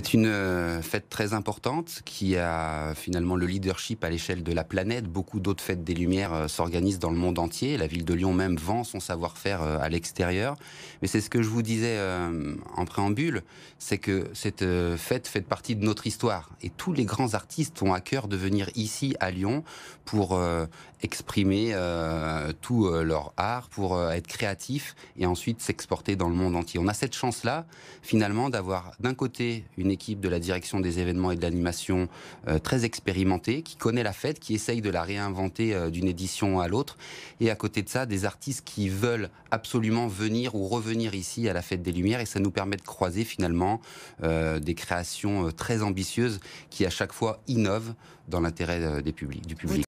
C'est une euh, fête très importante qui a finalement le leadership à l'échelle de la planète. Beaucoup d'autres fêtes des Lumières euh, s'organisent dans le monde entier. La ville de Lyon même vend son savoir-faire euh, à l'extérieur. Mais c'est ce que je vous disais en préambule, c'est que cette fête fait partie de notre histoire. Et tous les grands artistes ont à cœur de venir ici à Lyon pour exprimer tout leur art, pour être créatifs et ensuite s'exporter dans le monde entier. On a cette chance-là, finalement, d'avoir d'un côté une une équipe de la direction des événements et de l'animation euh, très expérimentée, qui connaît la fête, qui essaye de la réinventer euh, d'une édition à l'autre. Et à côté de ça, des artistes qui veulent absolument venir ou revenir ici à la fête des Lumières. Et ça nous permet de croiser finalement euh, des créations très ambitieuses qui à chaque fois innovent dans l'intérêt des publics, du public.